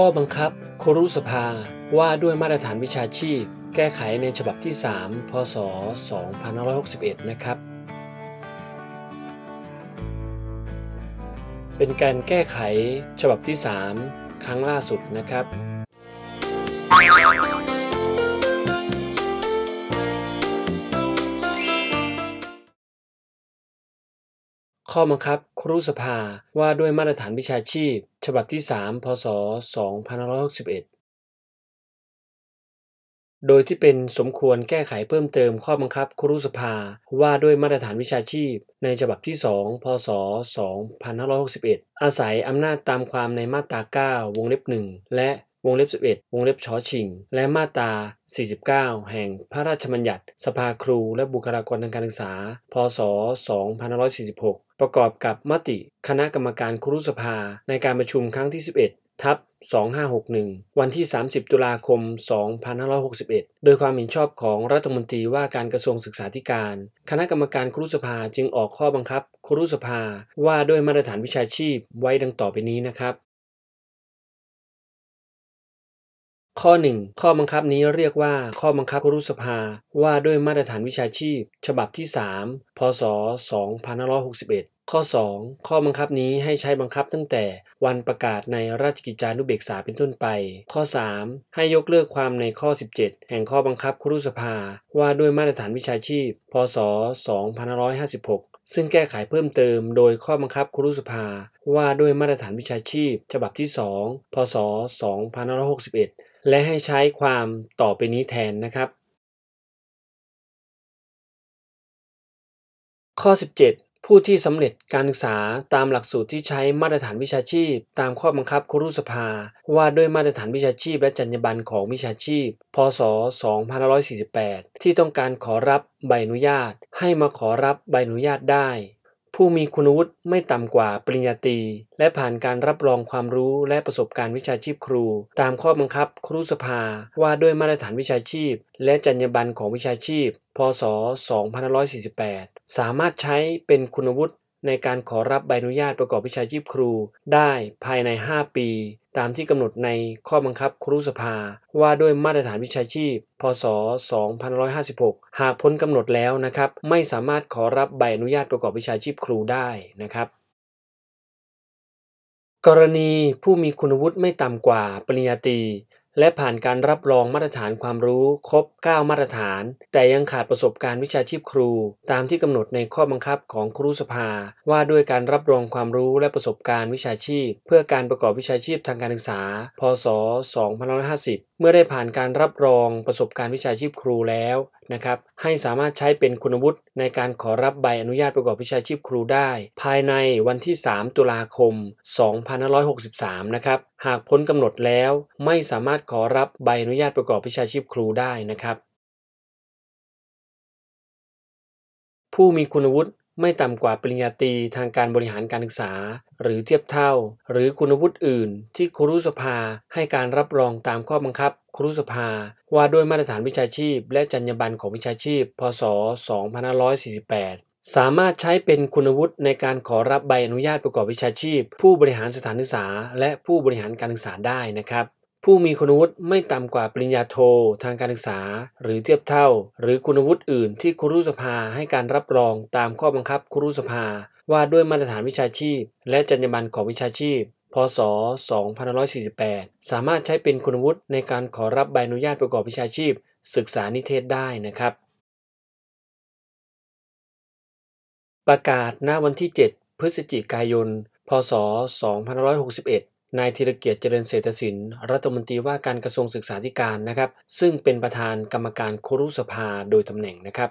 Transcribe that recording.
ข้อบังคับครุสภาว่าด้วยมาตรฐานวิชาชีพแก้ไขในฉบับที่ 3พศ 2561 นะครับ เป็นการแก้ไขฉบับที่ 3 ครั้งล่าสุดนะครับข้อบังคับครุสภาว่าด้วยมาตรฐานวิชาชีพ ฉบับที่ 3พศ 2561 โดยที่เป็นสมควรแก้ไขเพิ่มเติมข้อบังคับครุสภาว่าด้วยมาตรฐานวิชาชีพในฉบับที่ 2พศ 2561 อาศัยอำนาจตามความในมาตรา 9 วงเล็บ 1 และวงเล็บ11 วงเล็บชอชิง และมาตรา49 แห่งพระราชบัญญัติ สภาครูและบุคลากรทางการศึกษา พศ 2546 ประกอบกับมติคณะกรรมการครูสภาในการประชุมครั้งที่ 11ทับ2561 วันที่ 30 ตุลาคม 2561 โดยความเห็นชอบของรัฐมนตรีว่าการกระทรวงศึกษาธิการ คณะกรรมการครุสภาจึงออกข้อบังคับครุสภาว่าด้วยมาตรฐานวิชาชีพไว้ดังต่อไปนี้นะครับข้อ 1 ข้อบังคับนี้เรียกว่า ข้อบังคับครุสภา ว่าด้วยมาตรฐานวิชาชีพ ฉบับที่ 3 พศ 2561 ข้อ 2 ข้อบังคับนี้ให้ใช้บังคับตั้งแต่ วันประกาศในราชกิจจานุเบกษาเป็นต้นไป ข้อ 3 ให้ยกเลิกความในข้อ 17 แห่งข้อบังคับครุสภา ว่าด้วยมาตรฐานวิชาชีพ พศ 2556 ซึ่งแก้ไขเพิ่มเติมโดยข้อบังคับครุสภา ว่าด้วยมาตรฐานวิชาชีพฉบับที่ 2พศ 2561และให้ใช้ความต่อไปนี้แทนนะครับ ข้อ 17 ผู้ที่สำเร็จการศึกษาตามหลักสูตรที่ใช้มาตรฐานวิชาชีพตามข้อบังคับครุสภา ว่าด้วยมาตรฐานวิชาชีพและจรรยาบรรณของวิชาชีพพศ2548 ที่ต้องการขอรับใบอนุญาตให้มาขอรับใบอนุญาตได้ผู้มีคุณวุฒิไม่ต่ำกว่าปริญญาตรีและผ่านการรับรองความรู้และประสบการณ์วิชาชีพครู ตามข้อบังคับครูสภาว่าด้วยมาตรฐานวิชาชีพ และจรรยาบรรณของวิชาชีพพศ 2548 สามารถใช้เป็นคุณวุฒิ ในการขอรับใบอนุญาตประกอบวิชาชีพครูได้ภายใน 5 ปีตามที่กำหนดในข้อบังคับครุสภาว่าด้วยมาตรฐานวิชาชีพพศ2556 หากพ้นกำหนดแล้วนะครับ ไม่สามารถขอรับใบอนุญาตประกอบวิชาชีพครูได้นะครับ กรณีผู้มีคุณวุฒิไม่ต่ำกว่าปริญญาตรีและผ่านการรับรองมาตรฐานความรู้ ครบ 9 มาตรฐาน แต่ยังขาดประสบการณ์วิชาชีพครู ตามที่กำหนดในข้อบังคับของครูสภา ว่าด้วยการรับรองความรู้และประสบการณ์วิชาชีพ เพื่อการประกอบวิชาชีพทางการศึกษา พศ2550เมื่อได้ผ่านการรับรองประสบการณ์วิชาชีพครูแล้วนะครับ ให้สามารถใช้เป็นคุณวุฒิในการขอรับใบอนุญาตประกอบวิชาชีพครูได้ ภายในวันที่ 3 ตุลาคม 2563 นะครับ หากพ้นกำหนดแล้วไม่สามารถขอรับใบอนุญาตประกอบวิชาชีพครูได้นะครับ ผู้มีคุณวุฒิไม่ต่ำกว่าปริญญาตรีทางการบริหารการศึกษาหรือเทียบเท่า หรือคุณวุฒิอื่นที่ครูสภาให้การรับรองตามข้อบังคับครูสภา ว่าด้วยมาตรฐานวิชาชีพ และจรรยาบรรณของวิชาชีพพศ2548 สามารถใช้เป็นคุณวุฒิในการขอรับใบอนุญาตประกอบวิชาชีพ ผู้บริหารสถานศึกษาและผู้บริหารการศึกษาได้นะครับผู้มีคุณวุฒิไม่ต่ำกว่าปริญญาโททางการศึกษาหรือเทียบเท่า หรือคุณวุฒิอื่นที่ครูสภาให้การรับรองตามข้อบังคับครูสภาว่าด้วยมาตรฐานวิชาชีพ และจรรยาบรรณของวิชาชีพ พศ 2548 สามารถใช้เป็นคุณวุฒิในการขอรับใบอนุญาตประกอบวิชาชีพ ศึกษานิเทศได้นะครับ ประกาศหน้าวันที่ 7 พฤศจิกายน พศ 2561นายธีรเกียรติเจริญเศรษฐศิลป์รัฐมนตรีว่าการกระทรวงศึกษาธิการนะครับ ซึ่งเป็นประธานกรรมการครุสภาโดยตำแหน่งนะครับ